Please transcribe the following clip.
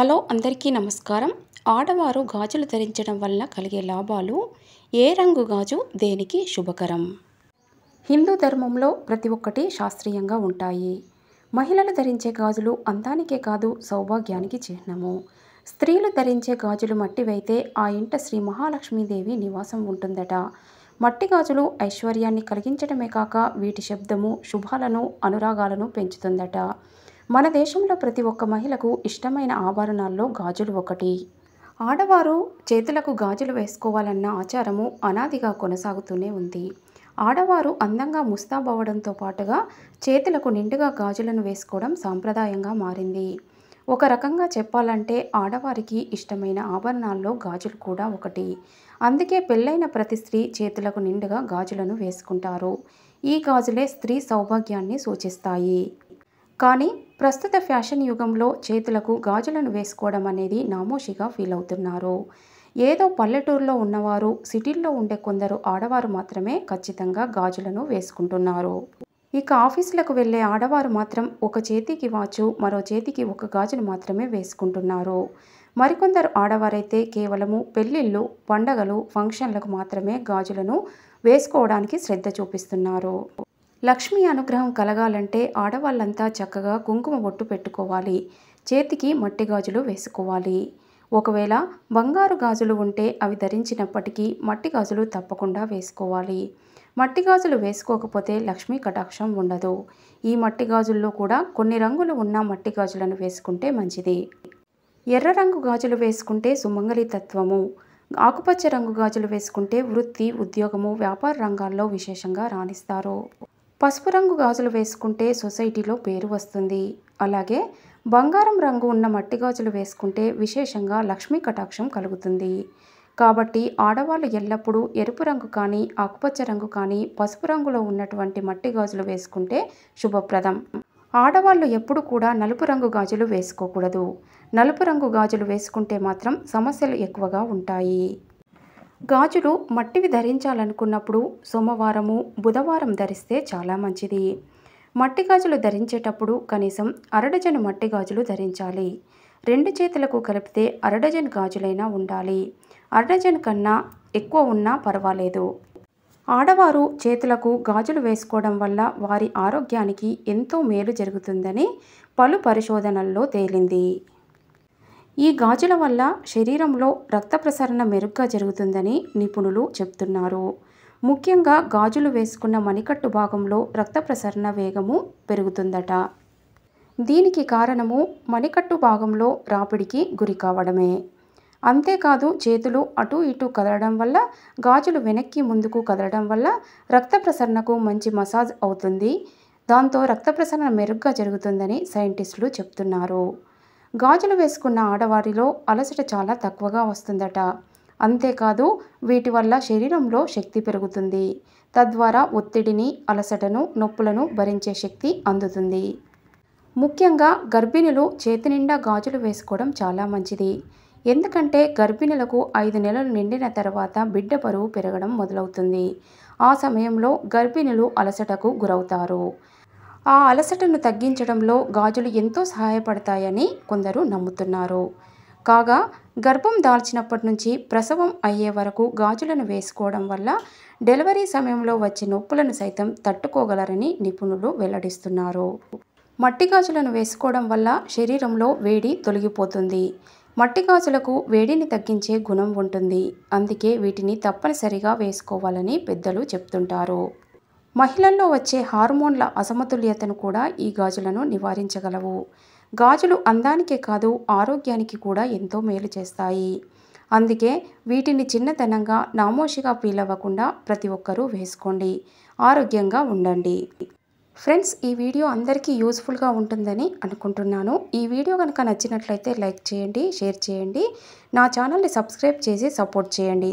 hello అందరికీ నమస్కారం ఆడవారు గాజులు ధరించడం వల్ల కలిగే లాభాలు ఏ రంగు గాజు దేనికి శుభకరం హిందూ ధర్మంలో ప్రతి ఒక్కటి శాస్త్రీయంగా ఉంటాయి మహిళలు ధరించే గాజులు అందానికే కాదు సౌభాగ్యానికి చిహ్నము స్త్రీలు ధరించే గాజులు మట్టివైతే ఆ ఇంట శ్రీ మహాలక్ష్మీదేవి నివాసం ఉంటుందట మట్టి గాజులు ఐశ్వర్యాన్ని కలిగించడమే కాక వీటి శబ్దము శుభాలను అనురాగాలను పెంచుతుందట మన దేశంలో ప్రతి ఒక్క మహిళకు ఇష్టమైన ఆభరణాల్లో గాజులు ఒకటి ఆడవారు చేతులకు గాజులు వేసుకోవాలన్న ఆచారము అనాదిగా కొనసాగుతూనే ఉంది ఆడవారు అందంగా ముస్తాబవ్వడంతో పాటుగా చేతులకు నిండుగా గాజులను వేసుకోవడం సాంప్రదాయంగా మారింది ఒక రకంగా చెప్పాలంటే ఆడవారికి ఇష్టమైన ఆభరణాల్లో గాజులు కూడా ఒకటి అందుకే పెళ్ళైన ప్రతి స్త్రీ చేతులకు నిండుగా గాజులను వేసుకుంటారు ఈ గాజులే స్త్రీ సౌభాగ్యాన్ని సూచిస్తాయి కానీ ప్రస్తుత ఫ్యాషన్ యుగంలో చేతులకు గాజులను వేసుకోవడం అనేది నామోషిగా ఫీల్ అవుతున్నారు ఏదో పల్లెటూరులో ఉన్నవారు సిటీల్లో ఉండే కొందరు ఆడవారు మాత్రమే ఖచ్చితంగా గాజులను వేసుకుంటున్నారు ఇక ఆఫీసులకు వెళ్ళే ఆడవారు మాత్రం ఒక చేతికి వాచు మరో చేతికి ఒక గాజును మాత్రమే వేసుకుంటున్నారు మరికొందరు ఆడవారైతే కేవలము పెళ్ళిళ్ళు పండగలు ఫంక్షన్లకు మాత్రమే గాజులను వేసుకోవడానికి శ్రద్ధ చూపిస్తున్నారు లక్ష్మీ అనుగ్రహం కలగాలంటే ఆడవాళ్ళంతా చక్కగా కుంకుమ బొట్టు పెట్టుకోవాలి చేతికి మట్టి గాజులు వేసుకోవాలి ఒకవేళ బంగారు గాజులు ఉంటే అవి ధరించినప్పటికీ మట్టి గాజులు తప్పకుండా వేసుకోవాలి మట్టి గాజులు వేసుకోకపోతే లక్ష్మీ కటాక్షం ఉండదు ఈ మట్టి గాజుల్లో కూడా కొన్ని రంగులు ఉన్న మట్టి గాజులను వేసుకుంటే మంచిది ఎర్ర రంగు గాజులు వేసుకుంటే సుమంగళి తత్వము ఆకుపచ్చ రంగు గాజులు వేసుకుంటే వృత్తి ఉద్యోగము వ్యాపార రంగాల్లో విశేషంగా రాణిస్తారు పసుపు రంగు గాజులు వేసుకుంటే సొసైటీలో పేరు వస్తుంది అలాగే బంగారం రంగు ఉన్న మట్టి గాజులు వేసుకుంటే విశేషంగా లక్ష్మీ కటాక్షం కలుగుతుంది కాబట్టి ఆడవాళ్ళు ఎల్లప్పుడూ ఎరుపు రంగు కానీ ఆకుపచ్చ రంగు కానీ పసుపు రంగులో ఉన్నటువంటి మట్టి గాజులు వేసుకుంటే శుభప్రదం ఆడవాళ్ళు ఎప్పుడు కూడా నలుపు రంగు గాజులు వేసుకోకూడదు నలుపు రంగు గాజులు వేసుకుంటే మాత్రం సమస్యలు ఎక్కువగా ఉంటాయి గాజులు మట్టివి ధరించాలనుకున్నప్పుడు సోమవారము బుధవారం ధరిస్తే చాలా మంచిది మట్టి గాజులు ధరించేటప్పుడు కనీసం అరడజను మట్టి గాజులు ధరించాలి రెండు చేతులకు కలిపితే అరడజన్ గాజులైనా ఉండాలి అరడజన్ కన్నా ఎక్కువ ఉన్నా పర్వాలేదు ఆడవారు చేతులకు గాజులు వేసుకోవడం వల్ల వారి ఆరోగ్యానికి ఎంతో మేలు జరుగుతుందని పలు పరిశోధనల్లో తేలింది ఈ గాజుల వల్ల శరీరంలో రక్త ప్రసరణ మెరుగ్గా జరుగుతుందని నిపుణులు చెప్తున్నారు ముఖ్యంగా గాజులు వేసుకున్న మణికట్టు భాగంలో రక్త ప్రసరణ వేగము పెరుగుతుందట దీనికి కారణము మణికట్టు భాగంలో రాపిడికి గురి కావడమే అంతేకాదు చేతులు అటు ఇటు కదలడం వల్ల గాజులు వెనక్కి ముందుకు కదలడం వల్ల రక్త ప్రసరణకు మంచి మసాజ్ అవుతుంది దాంతో రక్త ప్రసరణ మెరుగ్గా జరుగుతుందని సైంటిస్టులు చెప్తున్నారు గాజులు వేసుకున్న ఆడవారిలో అలసట చాలా తక్కువగా వస్తుందట అంతేకాదు వీటి వల్ల శరీరంలో శక్తి పెరుగుతుంది తద్వారా ఒత్తిడిని అలసటను నొప్పులను భరించే శక్తి అందుతుంది ముఖ్యంగా గర్భిణులు చేతి నిండా గాజులు వేసుకోవడం చాలా మంచిది ఎందుకంటే గర్భిణులకు ఐదు నెలలు నిండిన తర్వాత బిడ్డ బరువు పెరగడం మొదలవుతుంది ఆ సమయంలో గర్భిణులు అలసటకు గురవుతారు ఆ అలసటను తగ్గించడంలో గాజులు ఎంతో సహాయపడతాయని కొందరు నమ్ముతున్నారు కాగా గర్భం దాల్చినప్పటి నుంచి ప్రసవం అయ్యే వరకు గాజులను వేసుకోవడం వల్ల డెలివరీ సమయంలో వచ్చే నొప్పులను సైతం తట్టుకోగలరని నిపుణులు వెల్లడిస్తున్నారు మట్టి గాజులను వేసుకోవడం వల్ల శరీరంలో వేడి తొలగిపోతుంది మట్టి గాజులకు వేడిని తగ్గించే గుణం ఉంటుంది అందుకే వీటిని తప్పనిసరిగా వేసుకోవాలని పెద్దలు చెప్తుంటారు మహిళల్లో వచ్చే హార్మోన్ల అసమతుల్యతను కూడా ఈ గాజులను నివారించగలవు గాజులు అందానికే కాదు ఆరోగ్యానికి కూడా ఎంతో మేలు చేస్తాయి అందుకే వీటిని చిన్నతనంగా నామోషిగా ఫీల్ అవ్వకుండా ప్రతి ఒక్కరూ వేసుకోండి ఆరోగ్యంగా ఉండండి ఫ్రెండ్స్ ఈ వీడియో అందరికీ యూస్ఫుల్గా ఉంటుందని అనుకుంటున్నాను ఈ వీడియో కనుక నచ్చినట్లయితే లైక్ చేయండి షేర్ చేయండి నా ఛానల్ని సబ్స్క్రైబ్ చేసి సపోర్ట్ చేయండి